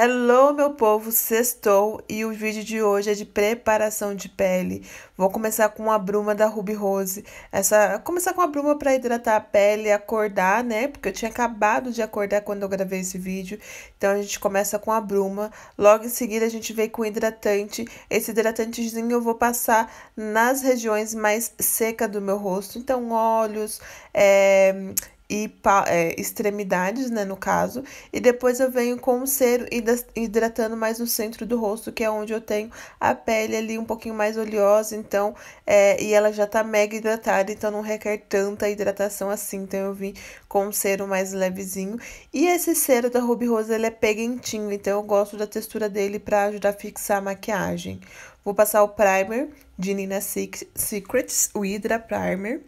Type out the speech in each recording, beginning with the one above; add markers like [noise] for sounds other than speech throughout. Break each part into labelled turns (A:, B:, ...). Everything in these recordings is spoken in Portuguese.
A: Hello, meu povo, sextou e o vídeo de hoje é de preparação de pele. Vou começar com a bruma da Ruby Rose. Essa, começar com a bruma para hidratar a pele, acordar, né? Porque eu tinha acabado de acordar quando eu gravei esse vídeo. Então a gente começa com a bruma, logo em seguida a gente vem com o hidratante. Esse hidratantezinho eu vou passar nas regiões mais secas do meu rosto, então olhos, é, eh, e é, extremidades, né, no caso. E depois eu venho com o cero hidratando mais no centro do rosto, que é onde eu tenho a pele ali um pouquinho mais oleosa, então, é, e ela já tá mega hidratada, então não requer tanta hidratação assim. Então eu vim com o cero mais levezinho. E esse cero da Ruby Rose, ele é peguentinho, então eu gosto da textura dele para ajudar a fixar a maquiagem. Vou passar o primer de Nina Secrets, o Hydra Primer,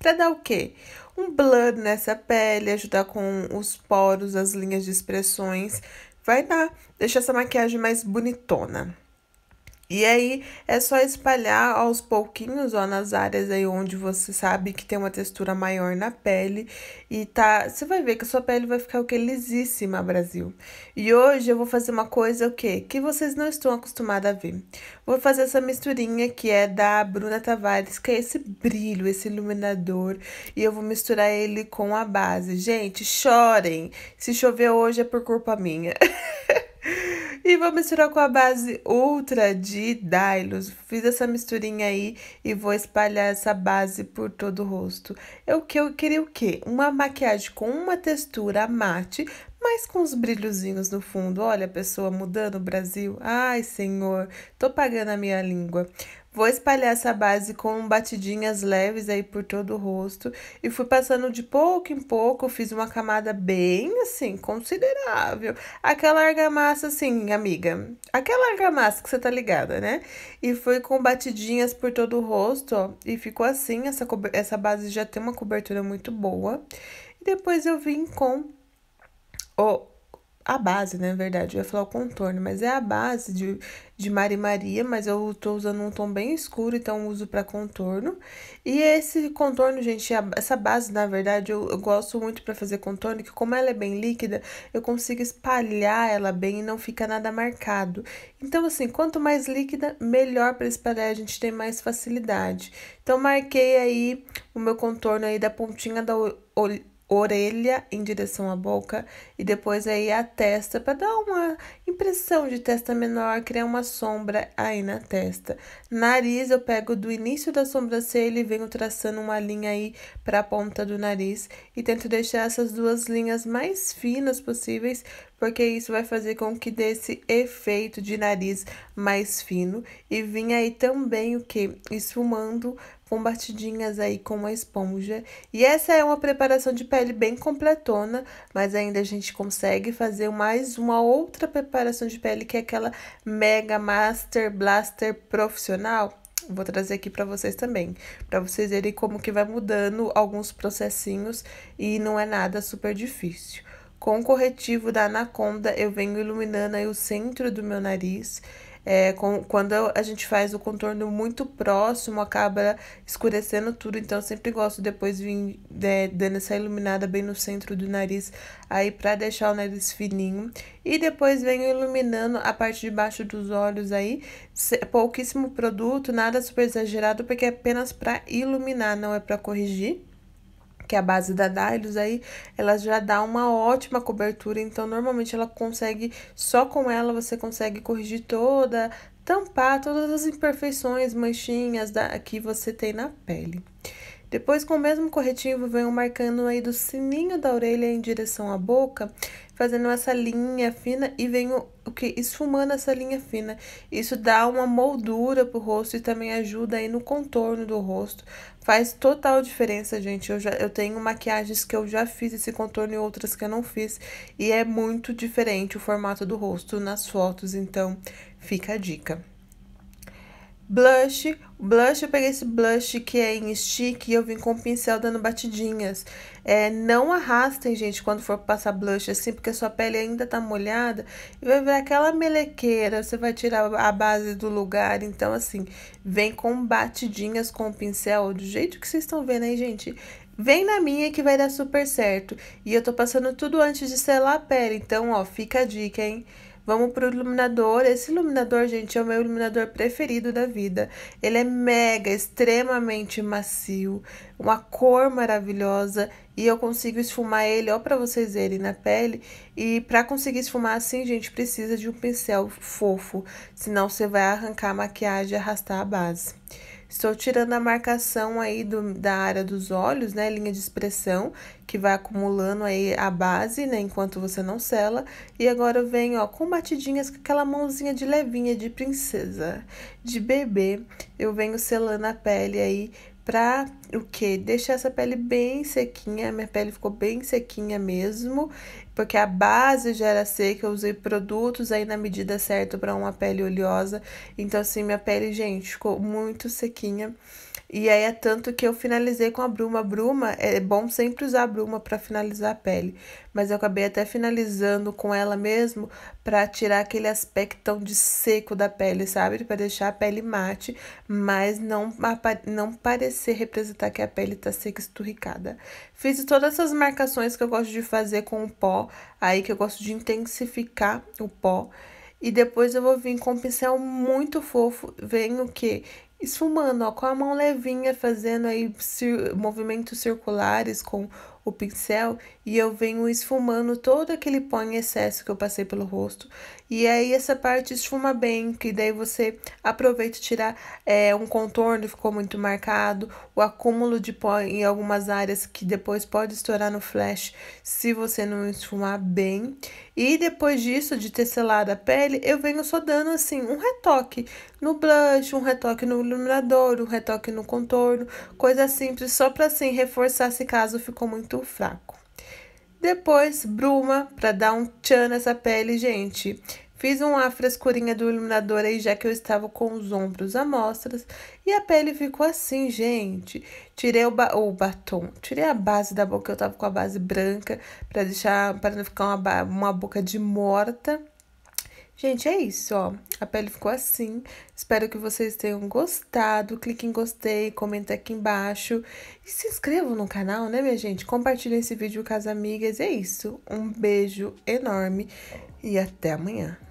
A: para dar o quê? um blur nessa pele, ajudar com os poros, as linhas de expressões. Vai dar, deixar essa maquiagem mais bonitona. E aí é só espalhar aos pouquinhos, ó, nas áreas aí onde você sabe que tem uma textura maior na pele e tá, você vai ver que a sua pele vai ficar o que lisíssima, Brasil. E hoje eu vou fazer uma coisa o quê? Que vocês não estão acostumados a ver. Vou fazer essa misturinha que é da Bruna Tavares, que é esse brilho, esse iluminador, e eu vou misturar ele com a base. Gente, chorem. Se chover hoje é por culpa minha. [laughs] E vou misturar com a base Ultra de Dylos. Fiz essa misturinha aí e vou espalhar essa base por todo o rosto. Eu, eu queria o quê? Uma maquiagem com uma textura mate mas com os brilhozinhos no fundo. Olha a pessoa mudando o Brasil. Ai, senhor, tô pagando a minha língua. Vou espalhar essa base com batidinhas leves aí por todo o rosto e fui passando de pouco em pouco, fiz uma camada bem assim, considerável. Aquela argamassa assim, amiga, aquela argamassa que você tá ligada, né? E fui com batidinhas por todo o rosto, ó, e ficou assim, essa essa base já tem uma cobertura muito boa. E depois eu vim com ou a base, né, na verdade, eu ia falar o contorno, mas é a base de, de Mari Maria, mas eu tô usando um tom bem escuro, então uso para contorno. E esse contorno, gente, essa base, na verdade, eu, eu gosto muito para fazer contorno, que como ela é bem líquida, eu consigo espalhar ela bem e não fica nada marcado. Então, assim, quanto mais líquida, melhor para espalhar, a gente tem mais facilidade. Então, marquei aí o meu contorno aí da pontinha da orelha em direção à boca e depois aí a testa para dar uma impressão de testa menor, criar uma sombra aí na testa. Nariz eu pego do início da sobrancelha e venho traçando uma linha aí para a ponta do nariz e tento deixar essas duas linhas mais finas possíveis, porque isso vai fazer com que dê esse efeito de nariz mais fino e vim aí também o que esfumando com batidinhas aí com uma esponja. E essa é uma preparação de pele bem completona, mas ainda a gente consegue fazer mais uma outra preparação de pele que é aquela Mega Master Blaster Profissional. Vou trazer aqui para vocês também, para vocês verem como que vai mudando alguns processinhos e não é nada super difícil. Com o corretivo da Anaconda, eu venho iluminando aí o centro do meu nariz é, com, quando a gente faz o contorno muito próximo, acaba escurecendo tudo. Então, eu sempre gosto depois vir é, dando essa iluminada bem no centro do nariz, aí pra deixar o nariz fininho. E depois venho iluminando a parte de baixo dos olhos aí. Pouquíssimo produto, nada super exagerado, porque é apenas pra iluminar, não é pra corrigir que é a base da Dylos, aí ela já dá uma ótima cobertura, então normalmente ela consegue, só com ela você consegue corrigir toda, tampar todas as imperfeições, manchinhas da, que você tem na pele. Depois, com o mesmo corretivo, venho marcando aí do sininho da orelha em direção à boca, fazendo essa linha fina e venho o que esfumando essa linha fina. Isso dá uma moldura pro rosto e também ajuda aí no contorno do rosto. Faz total diferença, gente. Eu já eu tenho maquiagens que eu já fiz esse contorno e outras que eu não fiz, e é muito diferente o formato do rosto nas fotos, então fica a dica. Blush, blush, eu peguei esse blush que é em stick e eu vim com o pincel dando batidinhas. É, não arrastem, gente, quando for passar blush assim, porque sua pele ainda tá molhada e vai ver aquela melequeira, você vai tirar a base do lugar. Então, assim, vem com batidinhas com o pincel, do jeito que vocês estão vendo aí, gente. Vem na minha que vai dar super certo. E eu tô passando tudo antes de selar a pele, então, ó, fica a dica, hein? Vamos pro iluminador. Esse iluminador, gente, é o meu iluminador preferido da vida. Ele é mega, extremamente macio, uma cor maravilhosa e eu consigo esfumar ele, ó, para vocês verem na pele. E para conseguir esfumar assim, gente, precisa de um pincel fofo, senão você vai arrancar a maquiagem e arrastar a base. Estou tirando a marcação aí do, da área dos olhos, né, linha de expressão, que vai acumulando aí a base, né, enquanto você não sela. E agora eu venho ó, com batidinhas, com aquela mãozinha de levinha, de princesa, de bebê, eu venho selando a pele aí pra o que? Deixar essa pele bem sequinha. Minha pele ficou bem sequinha mesmo, porque a base já era seca. Eu usei produtos aí na medida certa para uma pele oleosa. Então, assim, minha pele, gente, ficou muito sequinha. E aí é tanto que eu finalizei com a bruma. Bruma, é bom sempre usar bruma para finalizar a pele mas eu acabei até finalizando com ela mesmo para tirar aquele aspecto de seco da pele, sabe? Para deixar a pele mate, mas não, não parecer representar que a pele tá seca e esturricada. Fiz todas essas marcações que eu gosto de fazer com o pó, aí que eu gosto de intensificar o pó. E depois eu vou vir com um pincel muito fofo, venho que esfumando, ó, com a mão levinha, fazendo aí cir movimentos circulares com o pincel e eu venho esfumando todo aquele pó em excesso que eu passei pelo rosto. E aí essa parte esfuma bem, que daí você aproveita tirar é, um contorno que ficou muito marcado, o acúmulo de pó em algumas áreas que depois pode estourar no flash se você não esfumar bem. E depois disso, de ter selado a pele, eu venho só dando assim um retoque no blush, um retoque no iluminador, o retoque no contorno, coisa simples só para assim reforçar se caso ficou muito fraco. Depois, bruma para dar um tchan nessa pele, gente. Fiz uma frescurinha do iluminador aí, já que eu estava com os ombros amostras. mostras. E a pele ficou assim, gente. Tirei o, ba o batom, tirei a base da boca, eu tava com a base branca, para deixar, para não ficar uma, uma boca de morta. Gente, é isso, ó. A pele ficou assim. Espero que vocês tenham gostado. Clique em gostei, comenta aqui embaixo. E se inscreva no canal, né, minha gente? compartilhe esse vídeo com as amigas. É isso. Um beijo enorme e até amanhã.